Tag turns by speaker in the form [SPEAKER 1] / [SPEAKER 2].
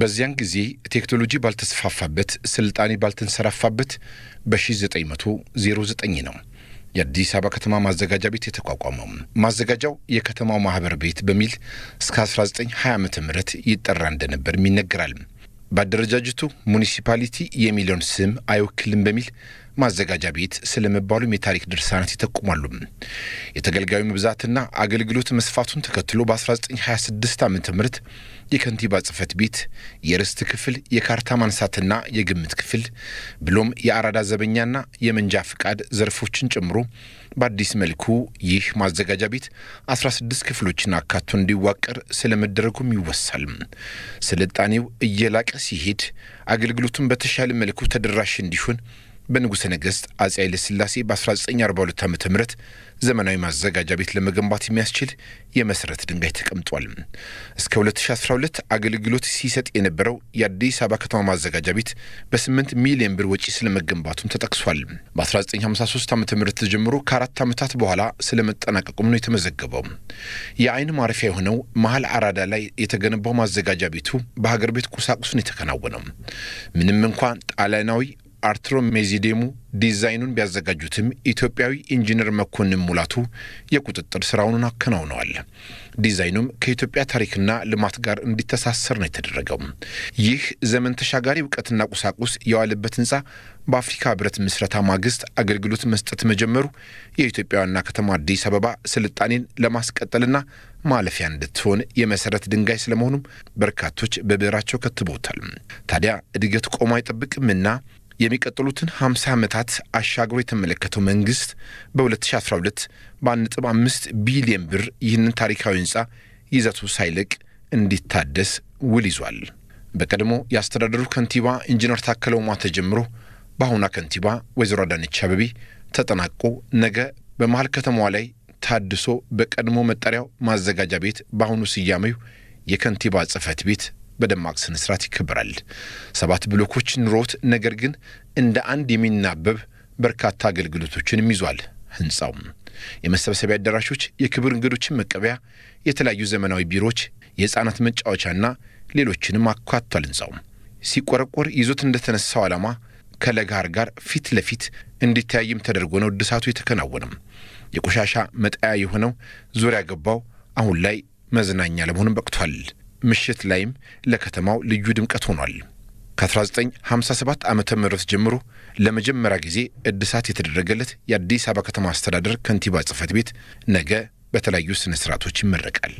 [SPEAKER 1] በዚያን ጊዜ ቴክኖሎጂ ባልተስፋፋበት፣ ስልጣኔ ባልተንሰራፋበት በ1909 ነው የአዲስ አበባ ከተማ ማዘጋጃ ቤት የተቋቋመው። ማዘጋጃው የከተማው ማህበር ቤት በሚል እስከ 1920 ዓ ም ይጠራ እንደነበር ይነገራል። በአደረጃጀቱ ሙኒሲፓሊቲ የሚለውን ስም አይወክልም በሚል ማዘጋጃ ቤት ስለመባሉም የታሪክ ድርሳናት ይጠቁማሉ። የተገልጋዩ መብዛትና አገልግሎት መስፋቱን ተከትሎ በ1926 ዓ ም የከንቲባ ጽህፈት ቤት የርስት ክፍል፣ የካርታ ማንሳትና የግምት ክፍል ብሎም የአራዳ ዘበኛና የመንጃ ፍቃድ ዘርፎችን ጨምሮ በአዲስ መልኩ ይህ ማዘጋጃ ቤት 16 ክፍሎችን አካቶ እንዲዋቀር ስለመደረጉም ይወሳል። ስልጣኔው እየላቀ ሲሄድ አገልግሎቱን በተሻለ መልኩ ተደራሽ እንዲሆን በንጉሠ ነገሥት አጼ ኃይለ ሥላሴ በ1942 ዓ ም ዘመናዊ ማዘጋጃ ቤት ለመገንባት የሚያስችል የመሠረት ድንጋይ ተቀምጧል። እስከ 2012 አገልግሎት ሲሰጥ የነበረው የአዲስ አበባ ከተማ ማዘጋጃ ቤት በ8 ሚሊዮን ብር ወጪ ስለመገንባቱም ተጠቅሷል። በ1953 ዓ ም ጀምሮ ከአራት ዓመታት በኋላ ስለመጠናቀቁም ነው የተመዘገበው። የአይን ማረፊያ የሆነው መሀል አራዳ ላይ የተገነባው ማዘጋጃ ቤቱ በሀገር ቤት ቁሳቁሱን የተከናወነው ምንም እንኳን ጣሊያናዊ አርትሮ ሜዚዴሙ ዲዛይኑን ቢያዘጋጁትም ኢትዮጵያዊ ኢንጂነር መኮንን ሙላቱ የቁጥጥር ስራውን አከናውነዋል። ዲዛይኑም ከኢትዮጵያ ታሪክና ልማት ጋር እንዲተሳሰር ነው የተደረገው። ይህ ዘመን ተሻጋሪ እውቀትና ቁሳቁስ የዋለበት ህንፃ በአፍሪካ ህብረት ምስረታ ማግስት አገልግሎት መስጠት መጀመሩ የኢትዮጵያ ዋና ከተማ አዲስ አበባ ስልጣኔን ለማስቀጠልና ማለፊያ እንድትሆን የመሰረት ድንጋይ ስለመሆኑም በርካቶች በብዕራቸው ከትቦታል። ታዲያ እድገት ቆሞ አይጠብቅምና የሚቀጥሉትን 50 ዓመታት አሻግሮ የተመለከተው መንግስት በ2012 በ1.5 ቢሊዮን ብር ይህንን ታሪካዊ ህንፃ ይዘቱ ሳይለቅ እንዲታደስ ውል ይዟል። በቀድሞ የአስተዳደሩ ከንቲባ ኢንጂነር ታከለ ኡማ ተጀምሮ በአሁኗ ከንቲባ ወይዘሮ አዳነች አበቤ ተጠናቆ ነገ በመሀል ከተማዋ ላይ ታድሶ በቀድሞ መጠሪያው ማዘጋጃ ቤት በአሁኑ ስያሜው የከንቲባ ጽህፈት ቤት በደማቅ ስነስርዓት ይከበራል። ሰባት ብሎኮች ኑሮት ነገር ግን እንደ አንድ የሚናበብ በርካታ አገልግሎቶችንም ይዟል። ህንፃውም የመሰብሰቢያ አዳራሾች፣ የክብር እንግዶችን መቀበያ፣ የተለያዩ ዘመናዊ ቢሮዎች፣ የህፃናት መጫወቻና ሌሎችንም አካቷል። ህንፃውም ሲቆረቆር ይዞት እንደተነሳው ዓላማ ከለጋር ጋር ፊት ለፊት እንዲተያይም ተደርጎ ነው እድሳቱ የተከናወነም። የቆሻሻ መጣያ የሆነው ዙሪያ ገባው አሁን ላይ መዝናኛ ለመሆንም በቅቷል። ምሽት ላይም ለከተማው ልዩ ድምቀት ሆኗል። ከ1957 ዓ ም ጀምሮ ለመጀመሪያ ጊዜ እድሳት የተደረገለት የአዲስ አበባ ከተማ አስተዳደር ከንቲባ ጽህፈት ቤት ነገ በተለያዩ ስነ ስርዓቶች ይመረቃል።